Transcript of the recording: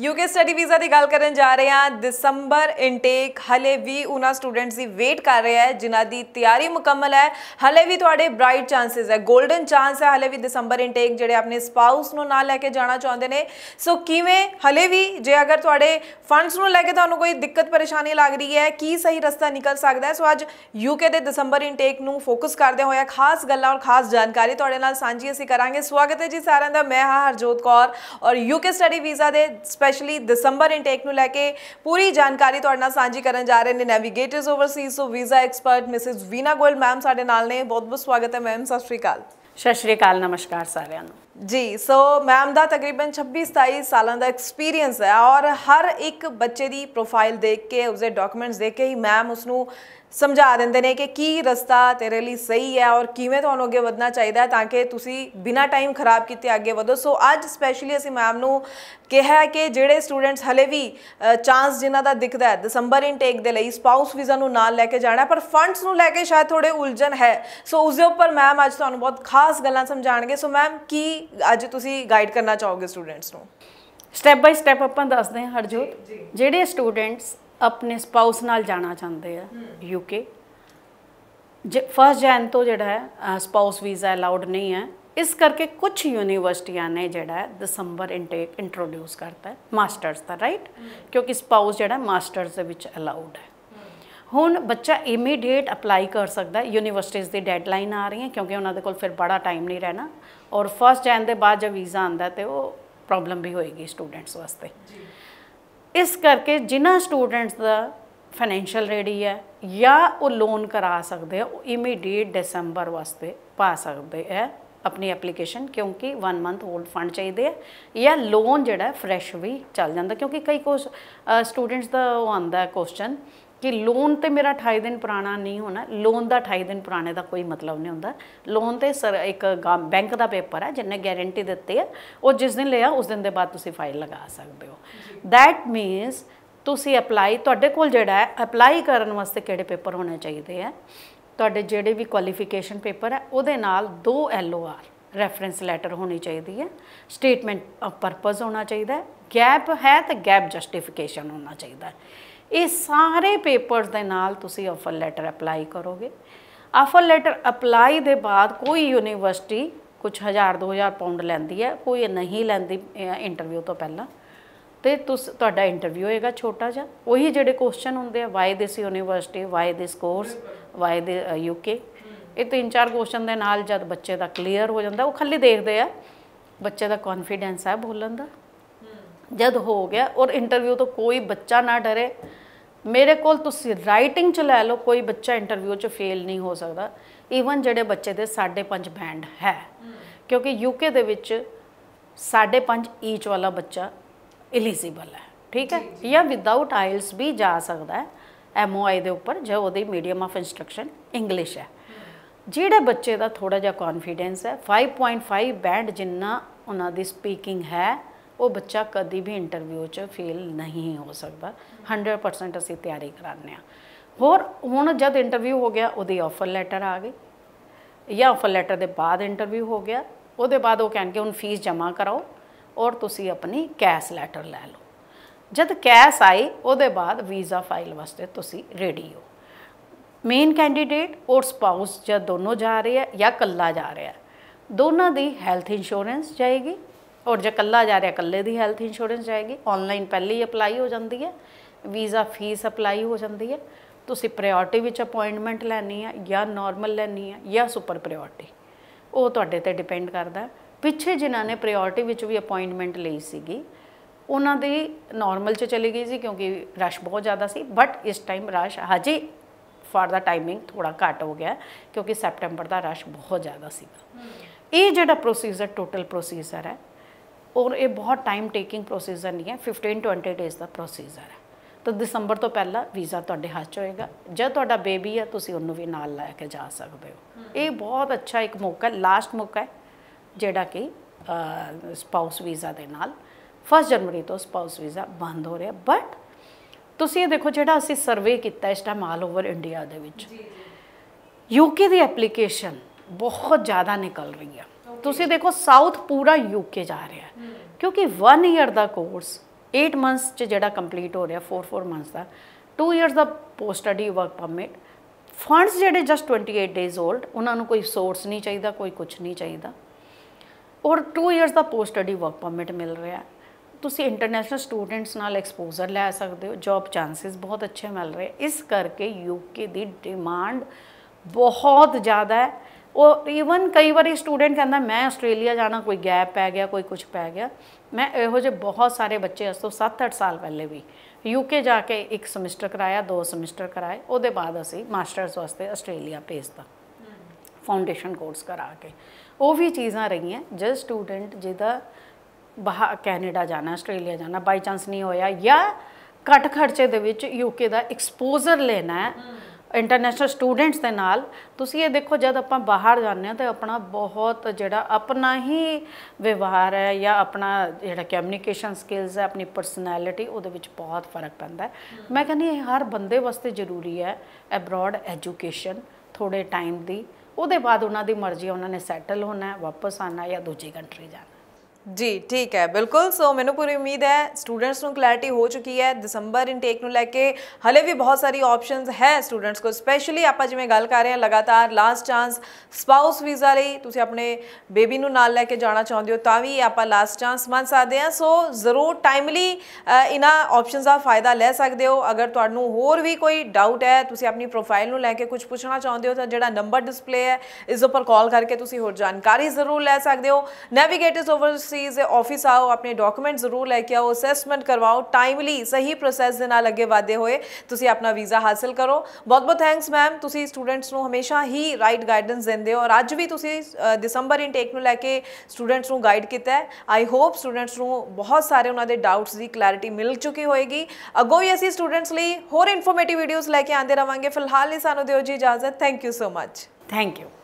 UK study visa ਦੀ ਗੱਲ ਕਰਨ ਜਾ ਰਹੇ ਹਾਂ ਦਸੰਬਰ ਇਨਟੇਕ ਹਲੇ ਵੀ ਉਹਨਾਂ ਸਟੂਡੈਂਟਸ ਦੀ ਵੇਟ ਕਰ ਰਿਹਾ ਹੈ ਜਿਨ੍ਹਾਂ ਦੀ ਤਿਆਰੀ ਮੁਕੰਮਲ ਹੈ ਹਲੇ ਵੀ ਤੁਹਾਡੇ ਬ੍ਰਾਈਟ ਚਾਂਸਸ ਹੈ 골ਡਨ ਚਾਂਸ ਹੈ ਹਲੇ ਵੀ ਦਸੰਬਰ ਇਨਟੇਕ ਜਿਹੜੇ ਆਪਣੇ ਸਪਾਊਸ ਨੂੰ ਨਾਲ ਲੈ ਕੇ ਜਾਣਾ ਚਾਹੁੰਦੇ ਨੇ ਸੋ ਕਿਵੇਂ ਹਲੇ ਵੀ ਜੇ ਅਗਰ ਤੁਹਾਡੇ ਫੰਡਸ ਨੂੰ ਲੈ ਕੇ ਤੁਹਾਨੂੰ ਕੋਈ ਦਿੱਕਤ ਪਰੇਸ਼ਾਨੀ ਲੱਗ ਰਹੀ ਹੈ ਕੀ ਸਹੀ ਰਸਤਾ ਨਿਕਲ ਸਕਦਾ ਹੈ ਸੋ ਅੱਜ ਯੂਕੇ ਦੇ ਦਸੰਬਰ ਇਨਟੇਕ ਨੂੰ ਫੋਕਸ ਕਰਦੇ ਹੋਇਆ ਖਾਸ ਗੱਲਾਂ ਔਰ ਖਾਸ ਜਾਣਕਾਰੀ ਤੁਹਾਡੇ ਨਾਲ ਸਾਂਝੀ ਅਸੀਂ ਕਰਾਂਗੇ ਸਵਾਗਤ ਹੈ ਜੀ ਸਾਰਿਆਂ ਦਾ ਮੈਂ ਹਾਂ ਹਰਜੋਤ ਕੌਰ ਔਰ ਯੂਕੇ ਸਟੱਡੀ ਵੀਜ਼ਾ ਦੇ ਸਪੈਸ਼ਲੀ ਦਸੰਬਰ ਇਨਟੇਕ ਨੂੰ ਲੈ ਕੇ ਪੂਰੀ ਜਾਣਕਾਰੀ ਤੁਹਾਡੇ ਨਾਲ ਸਾਂਝੀ ਕਰਨ ਜਾ ਰਹੇ ਨੇ navigators overseas so visa expert Mrs Veena Goyal ma'am ਸਾਡੇ ਨਾਲ ਨੇ ਬਹੁਤ ਬਹੁਤ ਸਵਾਗਤ ਹੈ ਮੈਮ ਸਤਿ ਸ਼੍ਰੀ ਅਕਾਲ ਸਤਿ ਸ਼੍ਰੀ ਅਕਾਲ ਨਮਸਕਾਰ ਸਾਰਿਆਂ ਨੂੰ ਜੀ ਸੋ ਮੈਮ ਦਾ ਤਕਰੀਬਨ 26 27 ਸਾਲਾਂ ਦਾ ਐਕਸਪੀਰੀਅੰਸ ਹੈ ਔਰ ਹਰ ਇੱਕ ਬੱਚੇ ਦੀ ਪ੍ਰੋਫਾਈਲ ਦੇਖ ਕੇ ਉਸਦੇ ਡਾਕੂਮੈਂਟਸ ਦੇਖ ਕੇ ਹੀ ਮੈਮ ਉਸ ਨੂੰ ਸਮਝਾ ਦਿੰਦੇ ਨੇ ਕਿ ਕੀ ਰਸਤਾ ਤੇਰੇ ਲਈ ਸਹੀ ਹੈ ਔਰ ਕਿਵੇਂ ਤੁਹਾਨੂੰ ਅੱਗੇ ਵਧਣਾ ਚਾਹੀਦਾ ਹੈ ਤਾਂ ਕਿ ਤੁਸੀਂ ਬਿਨਾਂ ਟਾਈਮ ਖਰਾਬ ਕੀਤੇ ਅੱਗੇ ਵਧੋ ਸੋ ਅੱਜ ਸਪੈਸ਼ਲੀ ਅਸੀਂ ਮੈਮ ਨੂੰ ਕਿਹਾ ਕਿ ਜਿਹੜੇ ਸਟੂਡੈਂਟਸ ਹਲੇ ਵੀ ਚਾਂਸ ਜਿਨ੍ਹਾਂ ਦਾ ਦਿਖਦਾ ਹੈ ਦਸੰਬਰ ਇਨਟੇਕ ਦੇ ਲਈ ਸਪਾਊਸ ਵੀਜ਼ਾ ਨੂੰ ਨਾਲ ਲੈ ਕੇ ਜਾਣਾ ਪਰ ਫੰਡਸ ਨੂੰ ਲੈ ਕੇ ਸ਼ਾਇਦ ਥੋੜੇ ਉਲਝਣ ਹੈ ਸੋ ਉਸ ਦੇ ਉੱਪਰ ਮੈਮ ਅੱਜ ਤੁਹਾਨੂੰ ਬਹੁਤ ਖਾਸ ਗੱਲਾਂ ਸਮਝਾਣਗੇ ਸੋ ਮੈਮ ਕੀ ਅੱਜ ਤੁਸੀਂ ਗਾਈਡ ਕਰਨਾ ਚਾਹੋਗੇ ਸਟੂਡੈਂਟਸ ਨੂੰ ਸਟੈਪ ਬਾਈ ਸਟੈਪ ਆਪਾਂ ਦੱਸਦੇ ਹਾਂ ਹਰਜੋਤ ਜਿਹੜੇ ਸਟੂਡੈਂਟਸ ਆਪਣੇ ਸਪਾਊਸ ਨਾਲ ਜਾਣਾ ਚਾਹੁੰਦੇ ਆ ਯੂਕੇ ਫਸਟ ਜਨ ਤੋਂ ਜਿਹੜਾ ਹੈ ਸਪਾਊਸ ਵੀਜ਼ਾ ਅਲਾਉਡ ਨਹੀਂ ਹੈ ਇਸ ਕਰਕੇ ਕੁਝ ਯੂਨੀਵਰਸਿਟੀਆਂ ਨੇ ਜਿਹੜਾ ਦਸੰਬਰ ਇਨਟੇਕ ਇੰਟਰੋਡਿਊਸ ਕਰਤਾ ਹੈ ਮਾਸਟਰਸ ਦਾ ਰਾਈਟ ਕਿਉਂਕਿ ਸਪਾਊਸ ਜਿਹੜਾ ਮਾਸਟਰਸ ਦੇ ਵਿੱਚ ਅਲਾਉਡ ਹੈ ਹੁਣ ਬੱਚਾ ਇਮੀਡੀਏਟ ਅਪਲਾਈ ਕਰ ਸਕਦਾ ਯੂਨੀਵਰਸਿਟੀਜ਼ ਦੀ ਡੈਡਲਾਈਨ ਆ ਰਹੀ ਹੈ ਕਿਉਂਕਿ ਉਹਨਾਂ ਦੇ ਕੋਲ ਫਿਰ ਬੜਾ ਟਾਈਮ ਨਹੀਂ ਰਹਿਣਾ ਔਰ ਫਸਟ ਜੈਨ ਦੇ ਬਾਅਦ ਜਦ ਵੀਜ਼ਾ ਆਂਦਾ ਤੇ ਉਹ ਪ੍ਰੋਬਲਮ ਵੀ ਹੋਏਗੀ ਸਟੂਡੈਂਟਸ ਵਾਸਤੇ ਇਸ ਕਰਕੇ ਜਿਨ੍ਹਾਂ ਸਟੂਡੈਂਟਸ ਦਾ ਫਾਈਨੈਂਸ਼ੀਅਲ ਰੈਡੀ ਹੈ ਜਾਂ ਉਹ ਲੋਨ ਕਰਾ ਸਕਦੇ ਆ ਉਹ ਇਮੀਡੀਏਟ ਦਸੰਬਰ ਵਾਸਤੇ ਪਾ ਸਕਦੇ ਆ ਆਪਣੀ ਐਪਲੀਕੇਸ਼ਨ ਕਿਉਂਕਿ 1 ਮੰਥ 올ਡ ਫੰਡ ਚਾਹੀਦੇ ਆ ਜਾਂ ਲੋਨ ਜਿਹੜਾ ਫਰੈਸ਼ ਵੀ ਚੱਲ ਜਾਂਦਾ ਕਿਉਂਕਿ ਕਈ ਕੋਸ ਸਟੂਡੈਂਟਸ ਦਾ ਉਹ ਆਂਦਾ ਹੈ ਕੁਐਸਚਨ ਕਿ ਲੋਨ ਤੇ ਮੇਰਾ 28 ਦਿਨ ਪੁਰਾਣਾ ਨਹੀਂ ਹੋਣਾ ਲੋਨ ਦਾ 28 ਦਿਨ ਪੁਰਾਣੇ ਦਾ ਕੋਈ ਮਤਲਬ ਨਹੀਂ ਹੁੰਦਾ ਲੋਨ ਤੇ ਸਰ ਇੱਕ ਬੈਂਕ ਦਾ ਪੇਪਰ ਹੈ ਜਿੰਨੇ ਗਾਰੰਟੀ ਦਿੱਤੀ ਹੈ ਉਹ ਜਿਸ ਦਿਨ ਲਿਆ ਉਸ ਦਿਨ ਦੇ ਬਾਅਦ ਤੁਸੀਂ ਫਾਈਲ ਲਗਾ ਸਕਦੇ ਹੋ ਥੈਟ ਮੀਨਸ ਤੁਸੀਂ ਅਪਲਾਈ ਤੁਹਾਡੇ ਕੋਲ ਜਿਹੜਾ ਹੈ ਅਪਲਾਈ ਕਰਨ ਵਾਸਤੇ ਕਿਹੜੇ ਪੇਪਰ ਹੋਣੇ ਚਾਹੀਦੇ ਆ ਤੁਹਾਡੇ ਜਿਹੜੇ ਵੀ ਕੁਆਲੀਫਿਕੇਸ਼ਨ ਪੇਪਰ ਹੈ ਉਹਦੇ ਨਾਲ ਦੋ ਐਲਓਆਰ ਰੈਫਰੈਂਸ ਲੈਟਰ ਹੋਣੀ ਚਾਹੀਦੀ ਹੈ ਸਟੇਟਮੈਂਟ ਆਫ ਪਰਪਸ ਹੋਣਾ ਚਾਹੀਦਾ ਹੈ ਗੈਪ ਹੈ ਤਾਂ ਗੈਪ ਜਸਟੀਫਿਕੇਸ਼ਨ ਹੋਣਾ ਚਾਹੀਦਾ ਹੈ ਇਹ ਸਾਰੇ ਪੇਪਰਸ ਦੇ ਨਾਲ ਤੁਸੀਂ ਆਫਰ ਲੈਟਰ ਅਪਲਾਈ ਕਰੋਗੇ ਆਫਰ ਲੈਟਰ ਅਪਲਾਈ ਦੇ ਬਾਅਦ ਕੋਈ ਯੂਨੀਵਰਸਿਟੀ ਕੁਝ 1000 2000 ਪਾਉਂਡ ਲੈਂਦੀ ਹੈ ਕੋਈ ਨਹੀਂ ਲੈਂਦੀ ਇੰਟਰਵਿਊ ਤੋਂ ਪਹਿਲਾਂ ਤੇ ਤੁਸ ਤੁਹਾਡਾ ਇੰਟਰਵਿਊ ਹੋਏਗਾ ਛੋਟਾ ਜਿਹਾ ਉਹੀ ਜਿਹੜੇ ਕੁਐਸਚਨ ਹੁੰਦੇ ਆ why this university why this course why the UK ਇਹ ਤਿੰਨ ਚਾਰ ਕੁਐਸਚਨ ਦੇ ਨਾਲ ਜਦ ਬੱਚੇ ਦਾ ਕਲੀਅਰ ਹੋ ਜਾਂਦਾ ਉਹ ਖੱਲੀ ਦੇਖਦੇ ਆ ਬੱਚੇ ਦਾ ਕੌਨਫੀਡੈਂਸ ਆ ਬੋਲਣ ਦਾ ਜਦ ਹੋ ਗਿਆ ਔਰ ਇੰਟਰਵਿਊ ਤੋਂ ਕੋਈ ਬੱਚਾ ਨਾ ਡਰੇ ਮੇਰੇ ਕੋਲ ਤੁਸੀਂ ਰਾਈਟਿੰਗ ਚ ਲੈ ਲਓ ਕੋਈ ਬੱਚਾ ਇੰਟਰਵਿਊ ਚ ਫੇਲ ਨਹੀਂ ਹੋ ਸਕਦਾ ਈਵਨ ਜਿਹੜੇ ਬੱਚੇ ਦੇ 5.5 ਬੈਂਡ ਹੈ ਕਿਉਂਕਿ ਯੂਕੇ ਦੇ ਵਿੱਚ 5.5 ਈਚ ਵਾਲਾ ਬੱਚਾ ਐਲੀਜੀਬਲ ਹੈ ਠੀਕ ਹੈ ਜਾਂ ਵਿਦਆਊਟ ਆਇਲਸ ਵੀ ਜਾ ਸਕਦਾ ਹੈ ਐਮਓਆਈ ਦੇ ਉੱਪਰ ਜੇ ਉਹਦੀ ਮੀਡੀਅਮ ਆਫ ਇਨਸਟਰਕਸ਼ਨ ਇੰਗਲਿਸ਼ ਹੈ ਜਿਹੜੇ ਬੱਚੇ ਦਾ ਥੋੜਾ ਜਿਹਾ ਕੌਨਫੀਡੈਂਸ ਹੈ 5.5 ਬੈਂਡ ਜਿੰਨਾ ਉਹਨਾਂ ਦੀ ਸਪੀਕਿੰਗ ਹੈ ਉਹ ਬੱਚਾ ਕਦੀ ਵੀ ਇੰਟਰਵਿਊ 'ਚ ਫੇਲ ਨਹੀਂ ਹੋ ਸਕਦਾ 100% ਅਸੀਂ ਤਿਆਰੀ ਕਰਾਉਂਦੇ ਆ ਹੋਰ ਹੁਣ ਜਦ ਇੰਟਰਵਿਊ ਹੋ ਗਿਆ ਉਹਦੀ ਆਫਰ ਲੈਟਰ ਆ ਗਈ ਜਾਂ ਆਫਰ ਲੈਟਰ ਦੇ ਬਾਅਦ ਇੰਟਰਵਿਊ ਹੋ ਗਿਆ ਉਹਦੇ ਬਾਅਦ ਉਹ ਕਹਿੰਦੇ ਹੁਣ ਫੀਸ ਜਮ੍ਹਾਂ ਕਰਾਓ ਔਰ ਤੁਸੀਂ ਆਪਣੀ ਕੈਸ਼ ਲੈਟਰ ਲੈ ਲਓ ਜਦ ਕੈਸ਼ ਆਈ ਉਹਦੇ ਬਾਅਦ ਵੀਜ਼ਾ ਫਾਈਲ ਵਾਸਤੇ ਤੁਸੀਂ ਰੈਡੀ ਹੋ ਮੇਨ ਕੈਂਡੀਡੇਟ ਔਰ ਸਪਾਊਸ ਜਾਂ ਦੋਨੋਂ ਜਾ ਰਹੇ ਆ ਜਾਂ ਕੱਲਾ ਜਾ ਰਿਹਾ ਦੋਨਾਂ ਦੀ ਹੈਲਥ ਇੰਸ਼ੋਰੈਂਸ ਜਾਏਗੀ ਔਰ ਜੇ ਕੱਲਾ ਜਾ ਰਿਹਾ ਕੱਲੇ ਦੀ ਹੈਲਥ ਇੰਸ਼ੋਰੈਂਸ ਜਾਏਗੀ ਆਨਲਾਈਨ ਪਹਿਲੇ ਹੀ ਅਪਲਾਈ ਹੋ ਜਾਂਦੀ ਹੈ ਵੀਜ਼ਾ ਫੀਸ ਅਪਲਾਈ ਹੋ ਜਾਂਦੀ ਹੈ ਤੁਸੀਂ ਪ੍ਰਾਇੋਰਟੀ ਵਿੱਚ ਅਪਾਇੰਟਮੈਂਟ ਲੈਣੀ ਹੈ ਜਾਂ ਨਾਰਮਲ ਲੈਣੀ ਹੈ ਜਾਂ ਸੁਪਰ ਪ੍ਰਾਇੋਰਟੀ ਉਹ ਤੁਹਾਡੇ ਤੇ ਡਿਪੈਂਡ ਕਰਦਾ ਪਿੱਛੇ ਜਿਨ੍ਹਾਂ ਨੇ ਪ੍ਰਾਇੋਰਟੀ ਵਿੱਚ ਵੀ ਅਪਾਇੰਟਮੈਂਟ ਲਈ ਸੀਗੀ ਉਹਨਾਂ ਦੀ ਨਾਰਮਲ 'ਚ ਚਲੀ ਗਈ ਸੀ ਕਿਉਂਕਿ ਰਸ਼ ਬਹੁਤ ਜ਼ਿਆਦਾ ਸੀ ਬਟ ਇਸ ਟਾਈਮ ਰਸ਼ ਹਜੇ ਫਾਰ ਦਾ ਟਾਈਮਿੰਗ ਥੋੜਾ ਘਟ ਹੋ ਗਿਆ ਕਿਉਂਕਿ ਸੈਪਟੈਂਬਰ ਦਾ ਰਸ਼ ਬਹੁਤ ਜ਼ਿਆਦਾ ਸੀ ਇਹ ਜਿਹੜਾ ਪ੍ਰੋਸੀਜਰ ਟੋਟਲ ਪ੍ਰੋਸੀਜਰ ਹੈ ਔਰ ਇਹ ਬਹੁਤ ਟਾਈਮ ਟੇਕਿੰਗ ਪ੍ਰੋਸੀਜਰ ਨਹੀਂ ਹੈ 15 20 ਡੇਜ਼ ਦਾ ਪ੍ਰੋਸੀਜਰ ਹੈ ਤਾਂ ਦਸੰਬਰ ਤੋਂ ਪਹਿਲਾਂ ਵੀਜ਼ਾ ਤੁਹਾਡੇ ਹੱਥ 'ਚ ਹੋਏਗਾ ਜੇ ਤੁਹਾਡਾ ਬੇਬੀ ਹੈ ਤੁਸੀਂ ਉਹਨੂੰ ਵੀ ਨਾਲ ਲੈ ਕੇ ਜਾ ਸਕਦੇ ਹੋ ਇਹ ਬਹੁਤ ਅੱਛਾ ਇੱਕ ਮੌਕਾ ਲਾਸਟ ਮੌਕਾ ਹੈ ਜਿਹੜਾ ਕਿ ਸਪਾਊਸ ਵੀਜ਼ਾ ਦੇ ਨਾਲ 1 ਜਨਵਰੀ ਤੋਂ ਸਪਾਊਸ ਵੀਜ਼ਾ ਬੰਦ ਹੋ ਰਿਹਾ ਬਟ ਤੁਸੀਂ ਇਹ ਦੇਖੋ ਜਿਹੜਾ ਅਸੀਂ ਸਰਵੇ ਕੀਤਾ ਇਸ ਟਾਈਮ ਆਲ ਓਵਰ ਇੰਡੀਆ ਦੇ ਵਿੱਚ ਯੂਕੇ ਦੀ ਐਪਲੀਕੇਸ਼ਨ ਬਹੁਤ ਜ਼ਿਆਦਾ ਨਿਕਲ ਰਹੀ ਹੈ ਤੁਸੀਂ ਦੇਖੋ ਸਾਊਥ ਪੂਰਾ ਯੂਕੇ ਜਾ ਰਿਹਾ ਕਿਉਂਕਿ 1 ਇਅਰ ਦਾ ਕੋਰਸ 8 ਮੰਥਸ ਚ ਜਿਹੜਾ ਕੰਪਲੀਟ ਹੋ ਰਿਹਾ 4-4 ਮੰਥਸ ਦਾ 2 ਇਅਰਸ ਦਾ post study work permit funds ਜਿਹੜੇ ਜਸਟ 28 ਡੇਜ਼ 올ਡ ਉਹਨਾਂ ਨੂੰ ਕੋਈ ਸੋਰਸ ਨਹੀਂ ਚਾਹੀਦਾ ਕੋਈ ਕੁਝ ਨਹੀਂ ਚਾਹੀਦਾ ਔਰ 2 ਇਅਰਸ ਦਾ ਪੋਸਟ ਸਟੱਡੀ ਵਰਕ ਪਰਮਿਟ ਮਿਲ ਰਿਹਾ ਤੁਸੀਂ ਇੰਟਰਨੈਸ਼ਨਲ ਸਟੂਡੈਂਟਸ ਨਾਲ ਐਕਸਪੋਜ਼ਰ ਲੈ ਸਕਦੇ ਹੋ ਜੌਬ ਚਾਂਸਸ ਬਹੁਤ ਅੱਛੇ ਮਿਲ ਰਹੇ ਇਸ ਕਰਕੇ ਯੂਕੇ ਦੀ ਡਿਮਾਂਡ ਬਹੁਤ ਜ਼ਿਆਦਾ ਹੈ ਉਹ ਇਵਨ ਕਈ ਵਾਰੀ ਸਟੂਡੈਂਟ ਕਹਿੰਦਾ ਮੈਂ ਆਸਟ੍ਰੇਲੀਆ ਜਾਣਾ ਕੋਈ ਗੈਪ ਪੈ ਗਿਆ ਕੋਈ ਕੁਝ ਪੈ ਗਿਆ ਮੈਂ ਇਹੋ ਜਿਹੇ ਬਹੁਤ ਸਾਰੇ ਬੱਚੇ ਅਸ ਤੋਂ 7-8 ਸਾਲ ਪਹਿਲੇ ਵੀ ਯੂਕੇ ਜਾ ਕੇ ਇੱਕ ਸਮੈਸਟਰ ਕਰਾਇਆ ਦੋ ਸਮੈਸਟਰ ਕਰਾਏ ਉਹਦੇ ਬਾਅਦ ਅਸੀਂ ਮਾਸਟਰਸ ਵਾਸਤੇ ਆਸਟ੍ਰੇਲੀਆ ਭੇਜਤਾ ਫਾਊਂਡੇਸ਼ਨ ਕੋਰਸ ਕਰਾ ਕੇ ਉਹ ਵੀ ਚੀਜ਼ਾਂ ਰਹੀਆਂ ਜੇ ਸਟੂਡੈਂਟ ਜਿਹਦਾ ਬਾਹਰ ਕੈਨੇਡਾ ਜਾਣਾ ਆਸਟ੍ਰੇਲੀਆ ਜਾਣਾ ਬਾਈ ਚਾਂਸ ਨਹੀਂ ਹੋਇਆ ਜਾਂ ਘੱਟ ਖਰਚੇ ਦੇ ਵਿੱਚ ਯੂਕੇ ਦਾ ਐਕਸਪੋਜ਼ਰ ਲੈਣਾ ਹੈ ਇੰਟਰਨੈਸ਼ਨਲ ਸਟੂਡੈਂਟਸ ਦੇ ਨਾਲ ਤੁਸੀਂ ਇਹ ਦੇਖੋ ਜਦ ਆਪਾਂ ਬਾਹਰ ਜਾਂਦੇ ਆ ਤੇ ਆਪਣਾ ਬਹੁਤ ਜਿਹੜਾ ਆਪਣਾ ਹੀ ਵਿਵਹਾਰ ਹੈ ਜਾਂ ਆਪਣਾ ਜਿਹੜਾ ਕਮਿਊਨੀਕੇਸ਼ਨ ਸਕਿੱਲਸ ਹੈ ਆਪਣੀ ਪਰਸਨੈਲਿਟੀ ਉਹਦੇ ਵਿੱਚ ਬਹੁਤ ਫਰਕ ਪੈਂਦਾ ਮੈਂ ਕਹਿੰਦੀ ਇਹ ਹਰ ਬੰਦੇ ਵਾਸਤੇ ਜ਼ਰੂਰੀ ਹੈ ਐਬਰੋਡ ਐਜੂਕੇਸ਼ਨ ਥੋੜੇ ਟਾਈਮ ਦੀ ਉਹਦੇ ਬਾਅਦ ਉਹਨਾਂ ਦੀ ਮਰਜ਼ੀ ਉਹਨਾਂ ਨੇ ਸੈਟਲ ਹੋਣਾ ਵਾਪਸ ਆਣਾ ਜਾਂ ਦੂਜੀ ਕੰਟਰੀ ਜਾਣਾ ਜੀ ਠੀਕ ਹੈ ਬਿਲਕੁਲ ਸੋ ਮੈਨੂੰ ਪੂਰੀ ਉਮੀਦ ਹੈ ਸਟੂਡੈਂਟਸ ਨੂੰ ਕਲੈਰਿਟੀ ਹੋ ਚੁੱਕੀ ਹੈ ਦਸੰਬਰ ਇਨਟੇਕ ਨੂੰ ਲੈ ਕੇ ਹਲੇ ਵੀ ਬਹੁਤ ਸਾਰੀ ਆਪਸ਼ਨਸ ਹੈ ਸਟੂਡੈਂਟਸ ਕੋ ਸਪੈਸ਼ਲੀ ਆਪਾਂ ਜਿਵੇਂ ਗੱਲ ਕਰ ਰਹੇ ਹਾਂ ਲਗਾਤਾਰ ਲਾਸਟ ਚਾਂਸ ਸਪਾਊਸ ਵੀਜ਼ਾ ਲਈ ਤੁਸੀਂ ਆਪਣੇ ਬੇਬੀ ਨੂੰ ਨਾਲ ਲੈ ਕੇ ਜਾਣਾ ਚਾਹੁੰਦੇ ਹੋ ਤਾਂ ਵੀ ਆਪਾਂ ਲਾਸਟ ਚਾਂਸ ਮੰਨ ਸਕਦੇ ਹਾਂ ਸੋ ਜ਼ਰੂਰ ਟਾਈਮਲੀ ਇਹਨਾਂ ਆਪਸ਼ਨਸ ਦਾ ਫਾਇਦਾ ਲੈ ਸਕਦੇ ਹੋ ਅਗਰ ਤੁਹਾਨੂੰ ਹੋਰ ਵੀ ਕੋਈ ਡਾਊਟ ਹੈ ਤੁਸੀਂ ਆਪਣੀ ਪ੍ਰੋਫਾਈਲ ਨੂੰ ਲੈ ਕੇ ਕੁਝ ਪੁੱਛਣਾ ਚਾਹੁੰਦੇ ਹੋ ਤਾਂ ਜਿਹੜਾ ਨੰਬਰ ਡਿਸਪਲੇ ਹੈ ਇਸ ਉੱਪਰ ਕਾਲ ਕਰਕੇ ਤੁਸੀਂ ਹੋਰ ਜਾਣਕਾਰੀ ਜ਼ਰੂਰ ਲੈ ਸਕਦੇ ਹੋ ਨੈਵੀਗੇਟਰਸ ਓਵਰ एजेंसीज ऑफिस आओ अपने डॉक्यूमेंट जरूर लेके आओ असैसमेंट करवाओ टाइमली सही प्रोसैस के ना अगे वादे होए तुम अपना वीज़ा हासिल करो बहुत बहुत थैंक्स मैम तुम स्टूडेंट्स को हमेशा ही राइट गाइडेंस देंगे हो और अज भी तुम दिसंबर इनटेक में लैके स्टूडेंट्स को गाइड किया आई होप स्टूडेंट्स को बहुत सारे उन्होंने डाउट्स की कलैरिटी मिल चुकी होएगी अगों भी असी स्टूडेंट्स लिए होर इनफोरमेटिव वीडियोज़ लैके आते रहेंगे फिलहाल ही सूँ दौ जी इजाजत thank you so much thank you